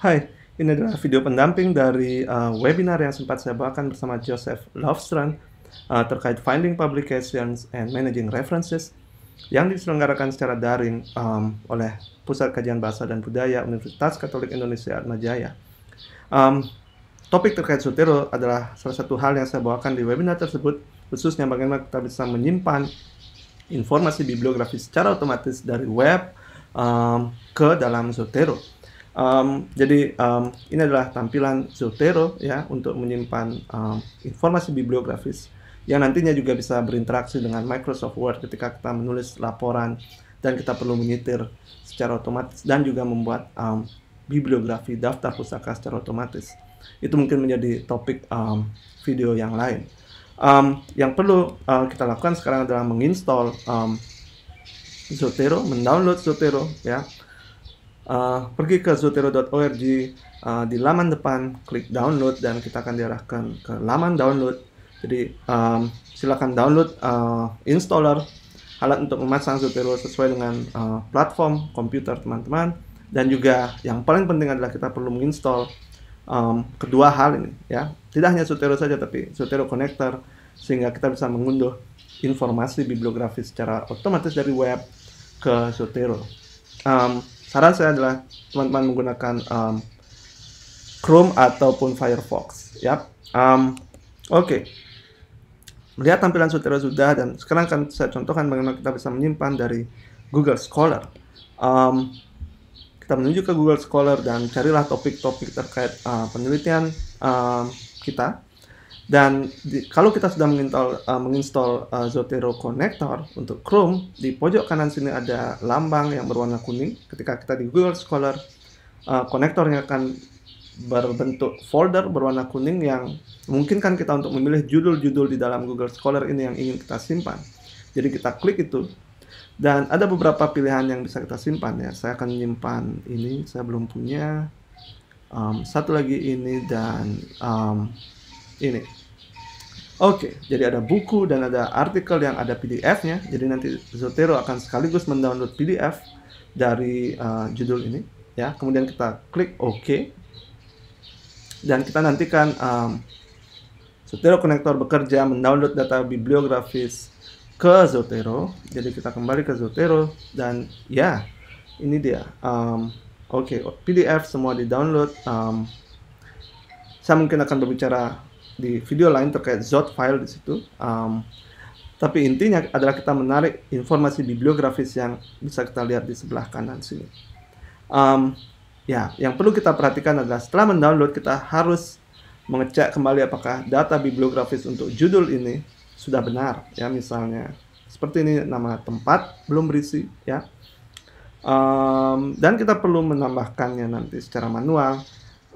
Hai, ini adalah video pendamping dari uh, webinar yang sempat saya bawakan bersama Joseph Lovestrand uh, terkait finding publications and managing references yang diselenggarakan secara daring um, oleh Pusat Kajian Bahasa dan Budaya Universitas Katolik Indonesia Atmajaya. Um, topik terkait Zotero adalah salah satu hal yang saya bawakan di webinar tersebut, khususnya bagaimana kita bisa menyimpan informasi bibliografi secara otomatis dari web um, ke dalam Zotero. Um, jadi um, ini adalah tampilan Zotero ya untuk menyimpan um, informasi bibliografis yang nantinya juga bisa berinteraksi dengan Microsoft Word ketika kita menulis laporan dan kita perlu menyetir secara otomatis dan juga membuat um, bibliografi daftar pusaka secara otomatis. Itu mungkin menjadi topik um, video yang lain. Um, yang perlu uh, kita lakukan sekarang adalah menginstall um, Zotero, mendownload Zotero ya uh, pergi ke zotero.org uh, eh, di laman depan klik download dan kita akan diarahkan ke laman download jadi um, silakan download uh, installer alat untuk memasang Zotero sesuai dengan uh, platform komputer teman-teman dan juga yang paling penting adalah kita perlu menginstall um, kedua hal ini ya tidak hanya Zotero saja tapi Zotero connector sehingga kita bisa mengunduh informasi bibliografi secara otomatis dari web ke Zotero um, saran saya adalah teman-teman menggunakan um, Chrome ataupun Firefox. Ya, um, oke. Okay. Melihat tampilan Sutera sudah dan sekarang akan saya contohkan bagaimana kita bisa menyimpan dari Google Scholar. Um, kita menuju ke Google Scholar dan carilah topik-topik terkait uh, penelitian uh, kita dan di, kalau kita sudah menginstall, uh, menginstall uh, Zotero Connector untuk Chrome, di pojok kanan sini ada lambang yang berwarna kuning. Ketika kita di Google Scholar, uh, konektornya akan berbentuk folder berwarna kuning yang memungkinkan kita untuk memilih judul-judul di dalam Google Scholar ini yang ingin kita simpan. Jadi kita klik itu, dan ada beberapa pilihan yang bisa kita simpan ya. Saya akan menyimpan ini, saya belum punya. Um, satu lagi ini dan um, ini. Oke, okay, jadi ada buku dan ada artikel yang ada PDF-nya. Jadi nanti Zotero akan sekaligus mendownload PDF dari uh, judul ini. Ya, kemudian kita klik OK dan kita nantikan um, Zotero Connector bekerja mendownload data bibliografis ke Zotero. Jadi kita kembali ke Zotero dan ya, ini dia. Um, Oke, okay, PDF semua di download. Um, saya mungkin akan berbicara di video lain terkait Zot file di situ. Um, tapi intinya adalah kita menarik informasi bibliografis yang bisa kita lihat di sebelah kanan sini. Um, ya, yang perlu kita perhatikan adalah setelah mendownload kita harus mengecek kembali apakah data bibliografis untuk judul ini sudah benar. Ya, misalnya seperti ini nama tempat belum berisi, ya. Um, dan kita perlu menambahkannya nanti secara manual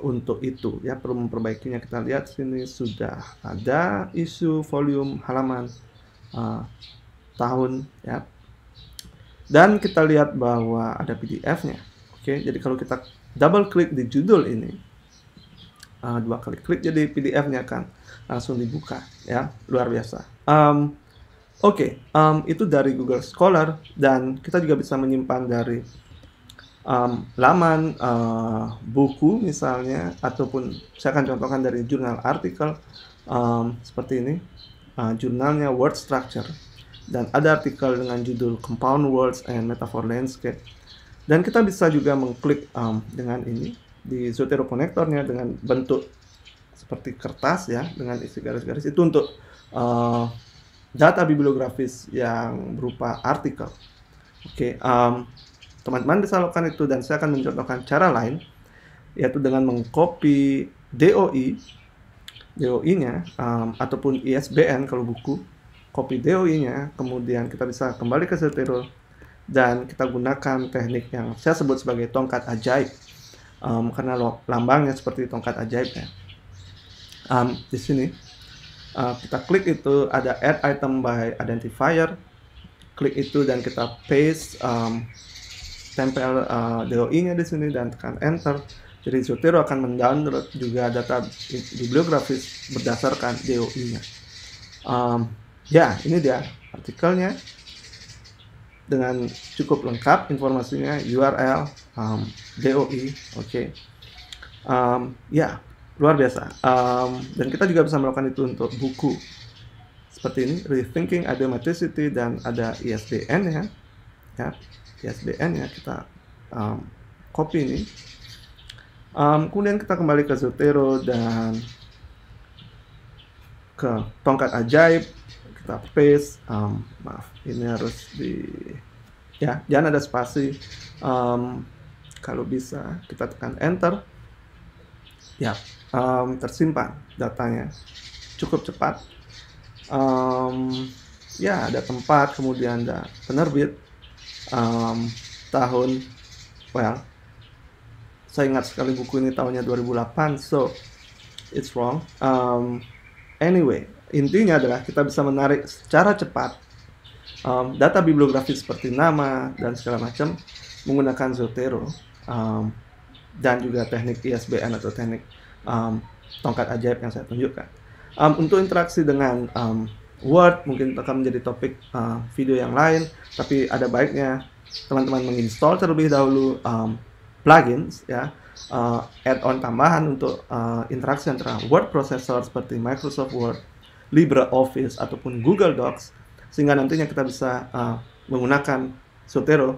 untuk itu ya perlu memperbaikinya kita lihat sini sudah ada isu volume halaman uh, tahun ya dan kita lihat bahwa ada PDF-nya oke okay? jadi kalau kita double klik di judul ini uh, dua kali klik jadi PDF-nya akan langsung dibuka ya luar biasa um, oke okay, um, itu dari Google Scholar dan kita juga bisa menyimpan dari um, laman uh, buku misalnya ataupun saya akan contohkan dari jurnal artikel um, seperti ini uh, jurnalnya word structure dan ada artikel dengan judul compound words and metaphor landscape dan kita bisa juga mengklik um, dengan ini di Zotero konektornya dengan bentuk seperti kertas ya dengan isi garis-garis itu untuk uh, data bibliografis yang berupa artikel oke okay, um, teman-teman bisa lakukan itu dan saya akan mencontohkan cara lain yaitu dengan mengcopy DOI DOI-nya um, ataupun ISBN kalau buku copy DOI-nya kemudian kita bisa kembali ke Zotero dan kita gunakan teknik yang saya sebut sebagai tongkat ajaib um, karena lambangnya seperti tongkat ajaib ya um, di sini uh, kita klik itu ada add item by identifier klik itu dan kita paste um, tempel uh, eh, DOI-nya di sini dan tekan enter. Jadi Zotero akan mendownload juga data bibliografis berdasarkan DOI-nya. Um, ya, ini dia artikelnya dengan cukup lengkap informasinya URL um, DOI, oke. Okay. Um, ya, luar biasa. Um, dan kita juga bisa melakukan itu untuk buku seperti ini, Rethinking Adomesticity dan ada ISBN ya ya ISBN ya kita um, copy ini um, kemudian kita kembali ke Zotero dan ke tongkat ajaib kita paste um, maaf ini harus di ya jangan ada spasi um, kalau bisa kita tekan enter ya um, tersimpan datanya cukup cepat um, ya ada tempat kemudian ada penerbit um, tahun well saya ingat sekali buku ini tahunnya 2008 so it's wrong um, anyway intinya adalah kita bisa menarik secara cepat um, data bibliografi seperti nama dan segala macam menggunakan Zotero um, dan juga teknik ISBN atau teknik um, tongkat ajaib yang saya tunjukkan um, untuk interaksi dengan um, Word, mungkin akan menjadi topik uh, video yang lain, tapi ada baiknya teman-teman menginstall terlebih dahulu um, plugins ya uh, add-on tambahan untuk uh, interaksi antara word processor seperti Microsoft Word, LibreOffice ataupun Google Docs sehingga nantinya kita bisa uh, menggunakan Zotero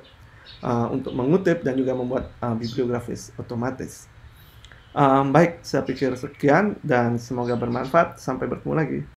uh, untuk mengutip dan juga membuat uh, bibliografis otomatis. Um, baik, saya pikir sekian dan semoga bermanfaat. Sampai bertemu lagi.